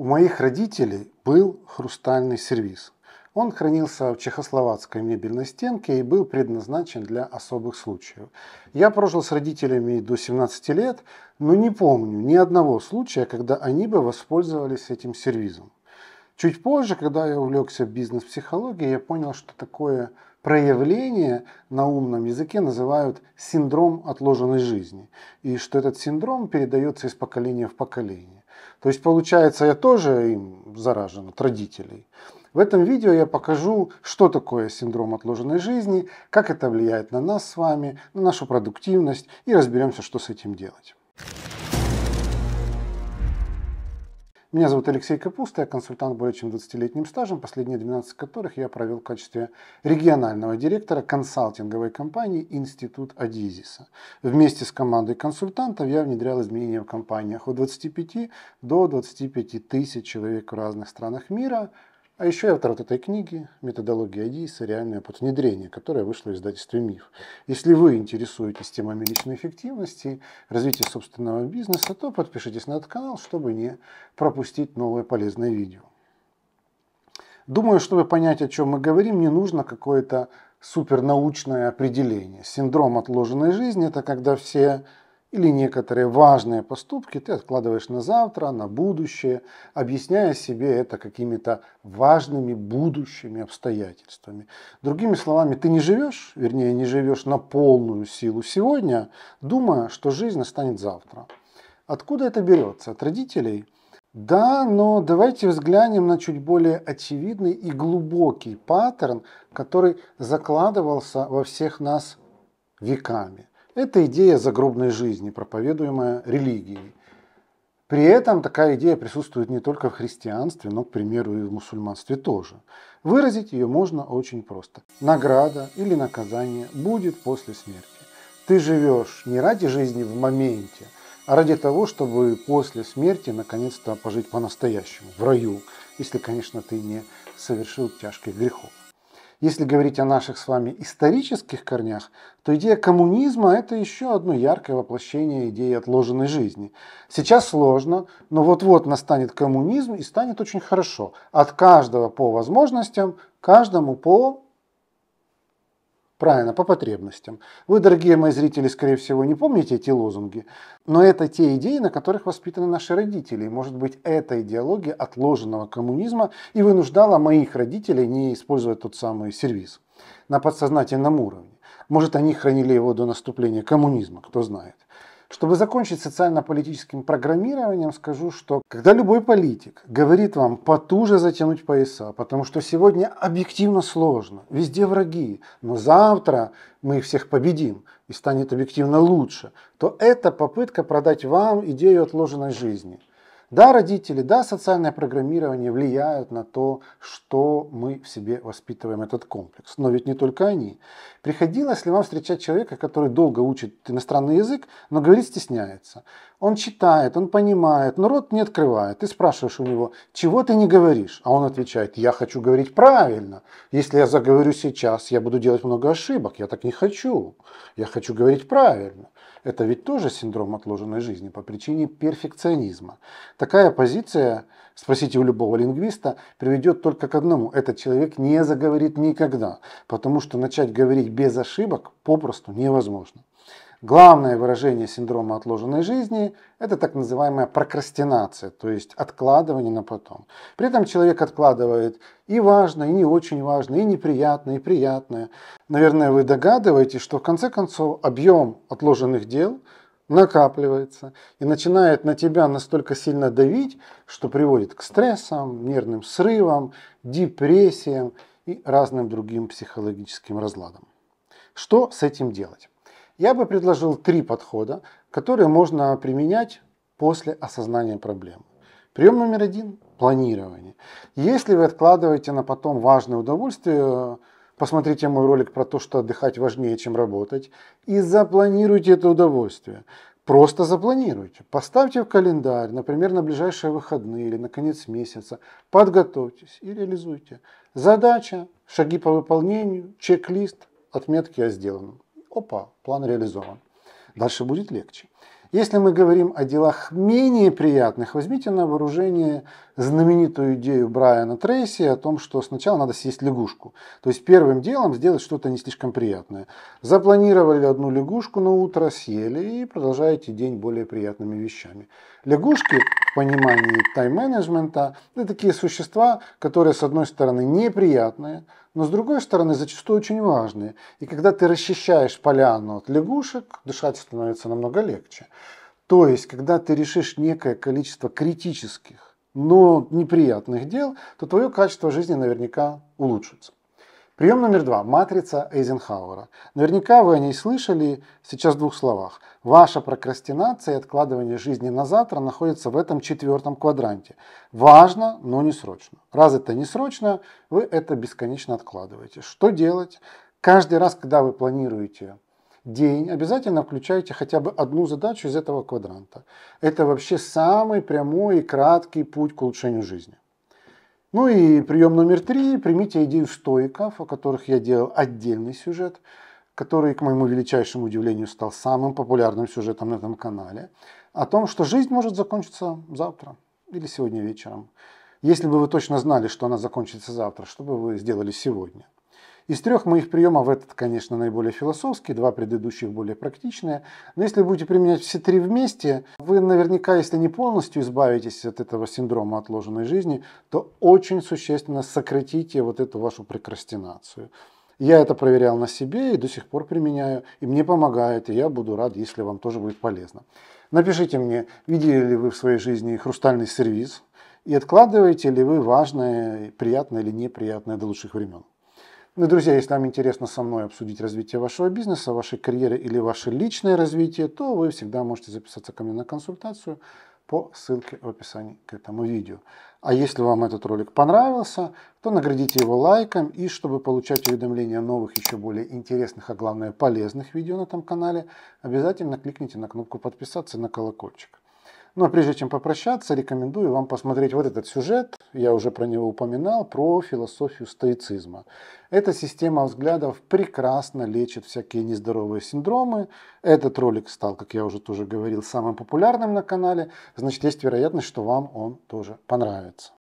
У моих родителей был хрустальный сервиз. Он хранился в чехословацкой мебельной стенке и был предназначен для особых случаев. Я прожил с родителями до 17 лет, но не помню ни одного случая, когда они бы воспользовались этим сервизом. Чуть позже, когда я увлекся бизнес-психологией, я понял, что такое проявление на умном языке называют синдром отложенной жизни, и что этот синдром передается из поколения в поколение. То есть получается, я тоже им заражен от родителей. В этом видео я покажу, что такое синдром отложенной жизни, как это влияет на нас с вами, на нашу продуктивность и разберемся, что с этим делать. Меня зовут Алексей Капуста, я консультант более чем 20-летним стажем, последние 12 которых я провел в качестве регионального директора консалтинговой компании «Институт Адизиса». Вместе с командой консультантов я внедрял изменения в компаниях от 25 до 25 тысяч человек в разных странах мира – а еще я автор вот этой книги «Методология Одисса и реальное внедрение», которая вышла в издательстве «Миф». Если вы интересуетесь темами личной эффективности, развития собственного бизнеса, то подпишитесь на этот канал, чтобы не пропустить новое полезное видео. Думаю, чтобы понять, о чем мы говорим, не нужно какое-то супернаучное определение. Синдром отложенной жизни – это когда все или некоторые важные поступки ты откладываешь на завтра, на будущее, объясняя себе это какими-то важными будущими обстоятельствами. Другими словами, ты не живешь, вернее, не живешь на полную силу сегодня, думая, что жизнь настанет завтра. Откуда это берется? От родителей? Да, но давайте взглянем на чуть более очевидный и глубокий паттерн, который закладывался во всех нас веками. Это идея загробной жизни, проповедуемая религией. При этом такая идея присутствует не только в христианстве, но, к примеру, и в мусульманстве тоже. Выразить ее можно очень просто. Награда или наказание будет после смерти. Ты живешь не ради жизни в моменте, а ради того, чтобы после смерти наконец-то пожить по-настоящему, в раю, если, конечно, ты не совершил тяжких грехов. Если говорить о наших с вами исторических корнях, то идея коммунизма – это еще одно яркое воплощение идеи отложенной жизни. Сейчас сложно, но вот-вот настанет коммунизм и станет очень хорошо. От каждого по возможностям, каждому по Правильно, по потребностям. Вы, дорогие мои зрители, скорее всего, не помните эти лозунги, но это те идеи, на которых воспитаны наши родители. может быть, эта идеология отложенного коммунизма и вынуждала моих родителей не использовать тот самый сервис на подсознательном уровне. Может, они хранили его до наступления коммунизма, кто знает. Чтобы закончить социально-политическим программированием, скажу, что когда любой политик говорит вам потуже затянуть пояса, потому что сегодня объективно сложно, везде враги, но завтра мы их всех победим и станет объективно лучше, то это попытка продать вам идею отложенной жизни – да, родители, да, социальное программирование влияют на то, что мы в себе воспитываем этот комплекс. Но ведь не только они. Приходилось ли вам встречать человека, который долго учит иностранный язык, но говорить стесняется? Он читает, он понимает, но рот не открывает. Ты спрашиваешь у него, чего ты не говоришь? А он отвечает, я хочу говорить правильно. Если я заговорю сейчас, я буду делать много ошибок. Я так не хочу. Я хочу говорить правильно. Это ведь тоже синдром отложенной жизни по причине перфекционизма. Такая позиция, спросите у любого лингвиста, приведет только к одному. Этот человек не заговорит никогда, потому что начать говорить без ошибок попросту невозможно. Главное выражение синдрома отложенной жизни – это так называемая прокрастинация, то есть откладывание на потом. При этом человек откладывает и важное, и не очень важное, и неприятное, и приятное. Наверное, вы догадываетесь, что в конце концов объем отложенных дел накапливается и начинает на тебя настолько сильно давить, что приводит к стрессам, нервным срывам, депрессиям и разным другим психологическим разладам. Что с этим делать? Я бы предложил три подхода, которые можно применять после осознания проблемы. Прием номер один – планирование. Если вы откладываете на потом важное удовольствие, посмотрите мой ролик про то, что отдыхать важнее, чем работать, и запланируйте это удовольствие. Просто запланируйте. Поставьте в календарь, например, на ближайшие выходные или на конец месяца. Подготовьтесь и реализуйте. Задача, шаги по выполнению, чек-лист, отметки о сделанном опа, план реализован. Дальше будет легче. Если мы говорим о делах менее приятных, возьмите на вооружение знаменитую идею Брайана Трейси о том, что сначала надо съесть лягушку. То есть первым делом сделать что-то не слишком приятное. Запланировали одну лягушку на утро, съели и продолжаете день более приятными вещами. Лягушки в понимании тайм-менеджмента – это такие существа, которые, с одной стороны, неприятные, но с другой стороны, зачастую очень важные. И когда ты расчищаешь поляну от лягушек, дышать становится намного легче. То есть, когда ты решишь некое количество критических но неприятных дел, то твое качество жизни наверняка улучшится. Прием номер два. Матрица Эйзенхауэра. Наверняка вы о ней слышали сейчас в двух словах. Ваша прокрастинация и откладывание жизни на завтра находится в этом четвертом квадранте. Важно, но не срочно. Раз это не срочно, вы это бесконечно откладываете. Что делать? Каждый раз, когда вы планируете день обязательно включайте хотя бы одну задачу из этого квадранта. Это вообще самый прямой и краткий путь к улучшению жизни. Ну и прием номер три. Примите идею стоиков, о которых я делал отдельный сюжет, который, к моему величайшему удивлению, стал самым популярным сюжетом на этом канале. О том, что жизнь может закончиться завтра или сегодня вечером. Если бы вы точно знали, что она закончится завтра, что бы вы сделали сегодня – из трех моих приемов этот, конечно, наиболее философский, два предыдущих более практичные. Но если будете применять все три вместе, вы наверняка, если не полностью избавитесь от этого синдрома отложенной жизни, то очень существенно сократите вот эту вашу прокрастинацию. Я это проверял на себе и до сих пор применяю, и мне помогает, и я буду рад, если вам тоже будет полезно. Напишите мне, видели ли вы в своей жизни хрустальный сервиз, и откладываете ли вы важное, приятное или неприятное до лучших времен. Ну, друзья, если вам интересно со мной обсудить развитие вашего бизнеса, вашей карьеры или ваше личное развитие, то вы всегда можете записаться ко мне на консультацию по ссылке в описании к этому видео. А если вам этот ролик понравился, то наградите его лайком и чтобы получать уведомления о новых, еще более интересных, а главное полезных видео на этом канале, обязательно кликните на кнопку подписаться и на колокольчик. Но прежде чем попрощаться, рекомендую вам посмотреть вот этот сюжет, я уже про него упоминал, про философию стоицизма. Эта система взглядов прекрасно лечит всякие нездоровые синдромы. Этот ролик стал, как я уже тоже говорил, самым популярным на канале. Значит, есть вероятность, что вам он тоже понравится.